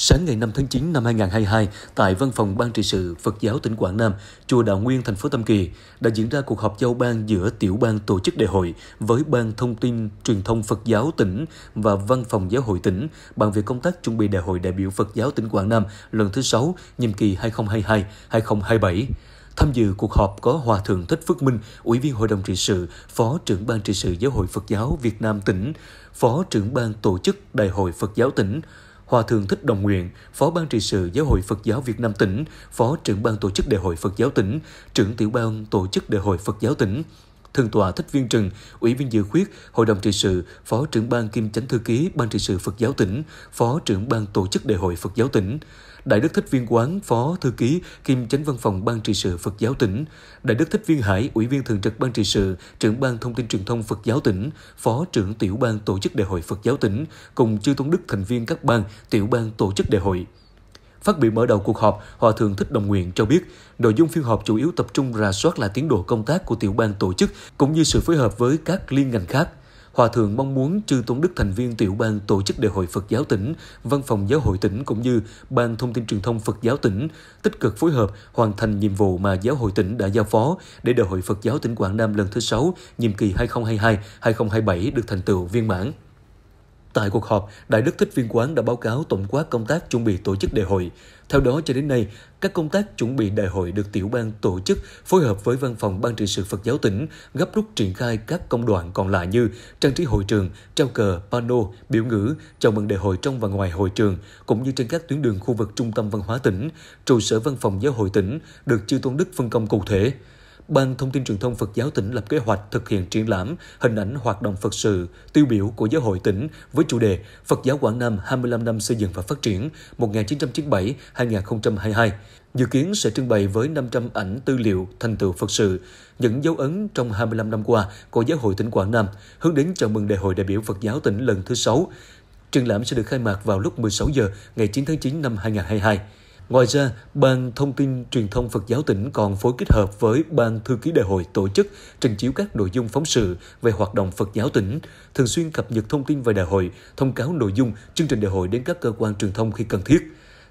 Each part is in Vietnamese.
Sáng ngày 5 tháng 9 năm 2022, tại Văn phòng Ban trị sự Phật giáo tỉnh Quảng Nam, chùa Đạo Nguyên, thành phố Tam Kỳ, đã diễn ra cuộc họp giao ban giữa tiểu ban tổ chức đại hội với Ban Thông tin Truyền thông Phật giáo tỉnh và Văn phòng Giáo hội tỉnh bàn về công tác chuẩn bị đại hội đại biểu Phật giáo tỉnh Quảng Nam lần thứ 6, nhiệm kỳ 2022-2027. Tham dự cuộc họp có Hòa Thượng Thích Phước Minh, Ủy viên Hội đồng trị sự, Phó trưởng Ban trị sự Giáo hội Phật giáo Việt Nam tỉnh, Phó trưởng Ban Tổ chức Đại hội Phật giáo tỉnh, Hòa Thượng Thích Đồng Nguyện, Phó Ban trị sự Giáo hội Phật giáo Việt Nam tỉnh, Phó trưởng ban tổ chức Đại hội Phật giáo tỉnh, trưởng tiểu ban tổ chức Đại hội Phật giáo tỉnh, thường tòa Thích Viên Trừng, Ủy viên Dự khuyết, Hội đồng trị sự, Phó trưởng ban kim chánh thư ký Ban trị sự Phật giáo tỉnh, Phó trưởng ban tổ chức đại hội Phật giáo tỉnh. Đại đức Thích Viên Quán, Phó Thư ký, kim chánh văn phòng Ban trị sự Phật giáo tỉnh, Đại đức Thích Viên Hải, Ủy viên Thường trực Ban trị sự, trưởng ban thông tin truyền thông Phật giáo tỉnh, Phó trưởng tiểu ban tổ chức đại hội Phật giáo tỉnh, cùng chư tôn đức thành viên các ban, tiểu ban tổ chức đại hội. Phát biểu mở đầu cuộc họp, Hòa Thượng Thích Đồng Nguyện cho biết, nội dung phiên họp chủ yếu tập trung rà soát là tiến độ công tác của tiểu ban tổ chức cũng như sự phối hợp với các liên ngành khác. Hòa thượng mong muốn chư Tôn Đức thành viên tiểu ban tổ chức đại hội Phật giáo tỉnh, văn phòng giáo hội tỉnh cũng như ban thông tin truyền thông Phật giáo tỉnh tích cực phối hợp hoàn thành nhiệm vụ mà giáo hội tỉnh đã giao phó để đại hội Phật giáo tỉnh Quảng Nam lần thứ 6, nhiệm kỳ 2022-2027 được thành tựu viên mãn. Tại cuộc họp, Đại đức Thích Viên Quán đã báo cáo tổng quát công tác chuẩn bị tổ chức đại hội. Theo đó, cho đến nay, các công tác chuẩn bị đại hội được tiểu ban tổ chức phối hợp với văn phòng ban trị sự Phật giáo tỉnh gấp rút triển khai các công đoạn còn lại như trang trí hội trường, trao cờ, pano, biểu ngữ, chào mừng đại hội trong và ngoài hội trường, cũng như trên các tuyến đường khu vực trung tâm văn hóa tỉnh, trụ sở văn phòng giáo hội tỉnh được chư tôn đức phân công cụ thể. Ban Thông tin Truyền thông Phật giáo tỉnh lập kế hoạch thực hiện triển lãm hình ảnh hoạt động Phật sự tiêu biểu của giáo hội tỉnh với chủ đề Phật giáo Quảng Nam 25 năm xây dựng và phát triển 1997-2022. Dự kiến sẽ trưng bày với 500 ảnh tư liệu thành tựu Phật sự, những dấu ấn trong 25 năm qua của giáo hội tỉnh Quảng Nam, hướng đến chào mừng Đại hội đại biểu Phật giáo tỉnh lần thứ 6. Triển lãm sẽ được khai mạc vào lúc 16 giờ ngày 9 tháng 9 năm 2022. Ngoài ra, Ban Thông tin Truyền thông Phật giáo tỉnh còn phối kết hợp với Ban Thư ký Đại hội tổ chức trình chiếu các nội dung phóng sự về hoạt động Phật giáo tỉnh, thường xuyên cập nhật thông tin về đại hội, thông cáo nội dung chương trình đại hội đến các cơ quan truyền thông khi cần thiết.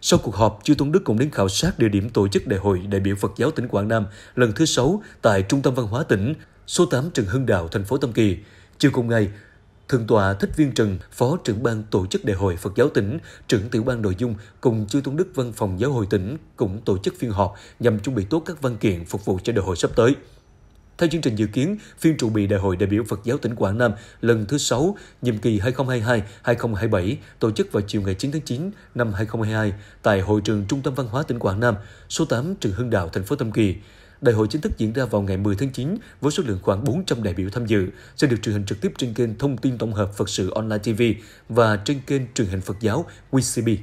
Sau cuộc họp, Chư Tôn Đức cũng đến khảo sát địa điểm tổ chức đại hội đại biểu Phật giáo tỉnh Quảng Nam lần thứ 6 tại Trung tâm Văn hóa tỉnh, số 8 Trần Hưng Đạo, thành phố Tam Kỳ. Chiều cùng ngày, Thượng tọa Thích Viên Trần, Phó trưởng ban tổ chức đại hội Phật giáo tỉnh, trưởng tiểu ban nội dung cùng chư tôn đức văn phòng giáo hội tỉnh cũng tổ chức phiên họp nhằm chuẩn bị tốt các văn kiện phục vụ cho đại hội sắp tới. Theo chương trình dự kiến, phiên trụ bị Đại hội đại biểu Phật giáo tỉnh Quảng Nam lần thứ 6, nhiệm kỳ 2022-2027, tổ chức vào chiều ngày 9 tháng 9 năm 2022 tại Hội trường Trung tâm Văn hóa tỉnh Quảng Nam, số 8 Trường Hưng Đạo, thành phố Tâm Kỳ. Đại hội chính thức diễn ra vào ngày 10 tháng 9 với số lượng khoảng 400 đại biểu tham dự, sẽ được truyền hình trực tiếp trên kênh Thông tin Tổng hợp Phật sự Online TV và trên kênh truyền hình Phật giáo QCB.